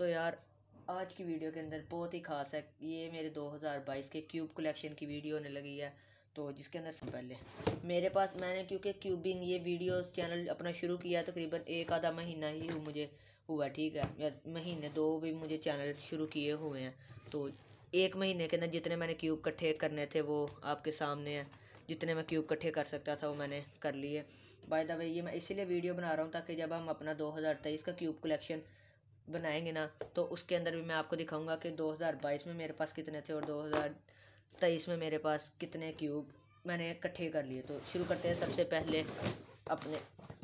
तो यार आज की वीडियो के अंदर बहुत ही खास है ये मेरे 2022 के क्यूब कलेक्शन की वीडियो होने लगी है तो जिसके अंदर सबसे पहले मेरे पास मैंने क्योंकि क्यूबिंग ये वीडियो चैनल अपना शुरू किया तकरीबन तो एक आधा महीना ही हुआ मुझे हुआ ठीक है या महीने दो भी मुझे चैनल शुरू किए हुए हैं तो एक महीने के अंदर जितने मैंने क्यूब इकट्ठे करने थे वो आपके सामने हैं जितने मैं क्यूब इकट्ठे कर सकता था वो मैंने कर लिए बाय द वे ये मैं इसीलिए वीडियो बना रहा हूँ ताकि जब हम अपना 2023 का क्यूब कलेक्शन बनाएंगे ना तो उसके अंदर भी मैं आपको दिखाऊंगा कि 2022 में मेरे पास कितने थे और 2023 में मेरे पास कितने क्यूब मैंने इकट्ठे कर लिए तो शुरू करते हैं सबसे पहले अपने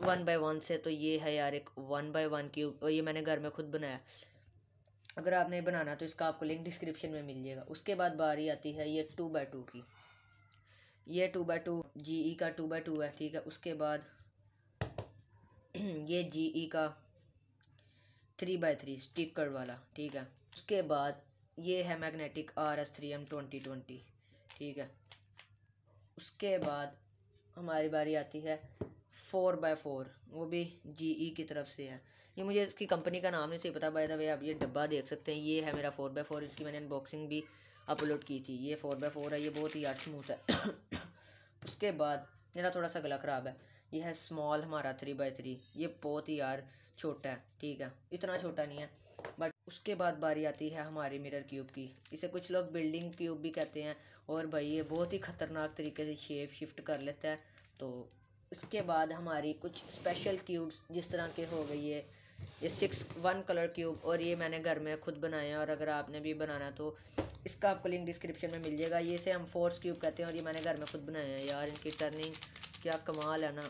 वन बाय वन से तो ये है यार एक वन बाय वन क्यूब और ये मैंने घर में खुद बनाया अगर आपने बनाना तो इसका आपको लिंक डिस्क्रिप्शन में मिल जाएगा उसके बाद बारी आती है ये टू बाई टू की ये two by two G E का टू बाई टू है ठीक है उसके बाद ये जी ई e का थ्री बाई थ्री स्टिकर वाला ठीक है उसके बाद ये है magnetic R S three M twenty twenty ठीक है उसके बाद हमारी बारी आती है फोर बाय फोर वो भी जी ई e की तरफ से है ये मुझे इसकी कंपनी का नाम नहीं सही पता बाय द वे आप ये डब्बा देख सकते हैं ये है मेरा फोर बाय फोर इसकी मैंने अनबॉक्सिंग भी अपलोड की थी ये फोर बाय फोर है ये बहुत ही यार स्मूथ है उसके बाद मेरा थोड़ा सा गला ख़राब है यह है स्मॉल हमारा थ्री बाई थ्री ये बहुत ही यार छोटा है ठीक है इतना छोटा नहीं है बट उसके बाद बारी आती है हमारे मिरर क्यूब की इसे कुछ लोग बिल्डिंग क्यूब भी कहते हैं और भाई ये बहुत ही ख़तरनाक तरीके से शेप शिफ्ट कर लेता है तो इसके बाद हमारी कुछ स्पेशल क्यूब्स जिस तरह के हो गई है ये सिक्स वन कलर क्यूब और ये मैंने घर में खुद बनाया हैं और अगर आपने भी बनाना तो इसका आपको लिंक डिस्क्रिप्शन में मिल जाएगा ये से हम फोर्स क्यूब कहते हैं और ये मैंने घर में खुद बनाया है यार इनकी टर्निंग क्या कमाल है ना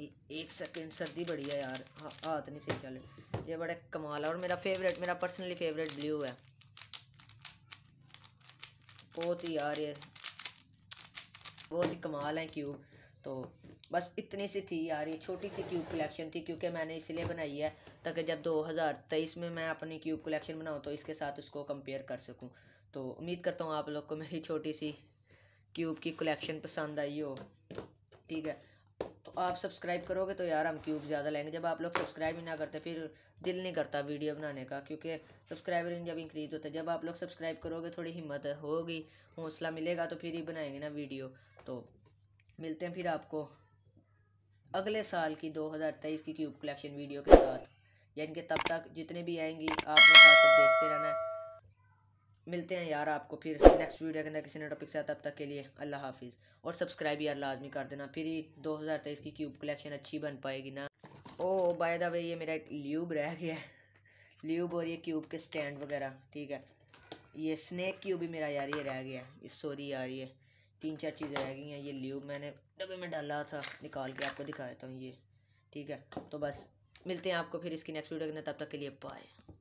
एक सेकेंड सर्दी बढ़ी है यार हाथ नहीं सही चल ये बड़े कमाल है और मेरा फेवरेट मेरा पर्सनली फेवरेट ब्लू है बहुत ही यार ये बहुत ही कमाल है क्यूब तो बस इतनी सी थी यार ये छोटी सी क्यूब कलेक्शन थी क्योंकि मैंने इसलिए बनाई है ताकि जब 2023 में मैं अपनी क्यूब कलेक्शन बनाऊँ तो इसके साथ उसको कंपेयर कर सकूँ तो उम्मीद करता हूँ आप लोग को मेरी छोटी सी क्यूब की कलेक्शन पसंद आई हो ठीक है आप सब्सक्राइब करोगे तो यार हम क्यूब ज़्यादा लेंगे जब आप लोग सब्सक्राइब ही ना करते फिर दिल नहीं करता वीडियो बनाने का क्योंकि सब्सक्राइबर जब इंक्रीज होता है जब आप लोग सब्सक्राइब करोगे थोड़ी हिम्मत होगी हौसला मिलेगा तो फिर ही बनाएंगे ना वीडियो तो मिलते हैं फिर आपको अगले साल की दो की क्यूब कलेक्शन वीडियो के साथ यानी कि तब तक जितने भी आएंगी आपने साथ देखते रहना मिलते हैं यार आपको फिर नेक्स्ट वीडियो के अंदर किसी ने टॉपिक से तब तक के लिए अल्लाह हाफिज़ और सब्सक्राइब यार लाजमी कर देना फिर ही दो हज़ार तेईस की क्यूब कलेक्शन अच्छी बन पाएगी ना ओ बाय द वे ये मेरा एक ल्यूब रह गया है ल्यूब और ये क्यूब के स्टैंड वगैरह ठीक है ये स्नैक क्यूब भी मेरा यार ये रह गया है सॉरी यार ये तीन चार चीज़ें रह गई हैं ये ल्यूब मैंने डब्बे में डाला था निकाल के आपको दिखाया था ये ठीक है तो बस मिलते हैं आपको फिर इसकी नेक्स्ट वीडियो के अंदर तब तक के लिए बाय